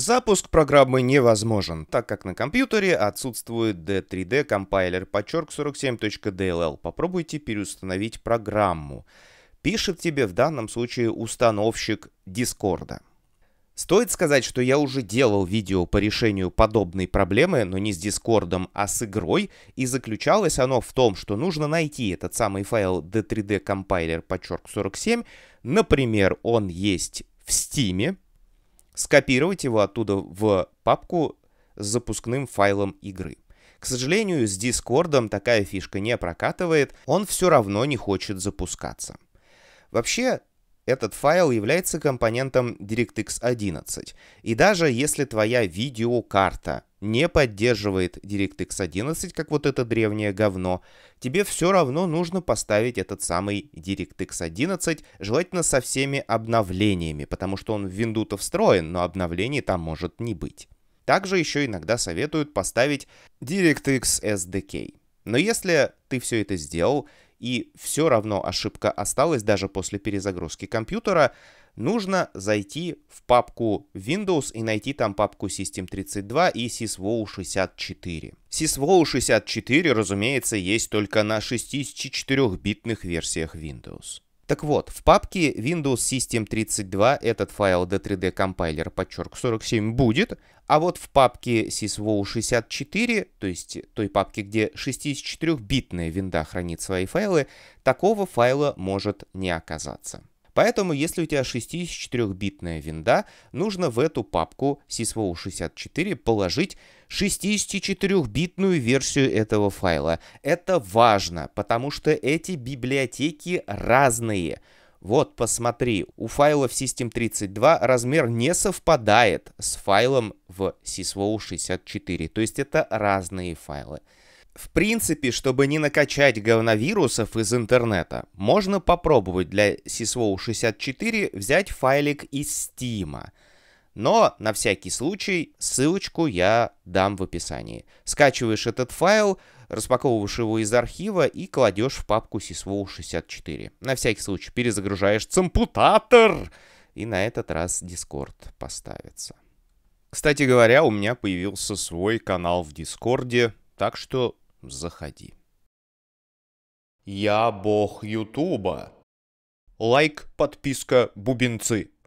Запуск программы невозможен, так как на компьютере отсутствует D3D компайлер подчерк 47.dll. Попробуйте переустановить программу. Пишет тебе в данном случае установщик Дискорда. Стоит сказать, что я уже делал видео по решению подобной проблемы, но не с Дискордом, а с игрой, и заключалось оно в том, что нужно найти этот самый файл d3d compiler подчерк 47, например, он есть в Steam, скопировать его оттуда в папку с запускным файлом игры. К сожалению, с Discord такая фишка не прокатывает, он все равно не хочет запускаться. Вообще, этот файл является компонентом DirectX 11. И даже если твоя видеокарта не поддерживает DirectX 11, как вот это древнее говно, тебе все равно нужно поставить этот самый DirectX 11, желательно со всеми обновлениями, потому что он в Windows встроен, но обновлений там может не быть. Также еще иногда советуют поставить DirectX SDK. Но если ты все это сделал, и все равно ошибка осталась даже после перезагрузки компьютера, нужно зайти в папку Windows и найти там папку System32 и syswow64. syswow64, разумеется, есть только на 64-битных версиях Windows. Так вот, в папке Windows System 32 этот файл d3d compiler подчерк 47 будет, а вот в папке syswow64, то есть той папке, где 64-битная винда хранит свои файлы, такого файла может не оказаться. Поэтому, если у тебя 64-битная винда, нужно в эту папку sysvo64 положить 64-битную версию этого файла. Это важно, потому что эти библиотеки разные. Вот, посмотри, у файла в System32 размер не совпадает с файлом в sysvo64, то есть это разные файлы. В принципе, чтобы не накачать говновирусов из интернета, можно попробовать для SysWow64 взять файлик из Steam. Но на всякий случай ссылочку я дам в описании. Скачиваешь этот файл, распаковываешь его из архива и кладешь в папку SysWow64. На всякий случай перезагружаешь цемпутатор, и на этот раз Discord поставится. Кстати говоря, у меня появился свой канал в Дискорде, так что заходи. Я бог Ютуба. Лайк, подписка, бубенцы.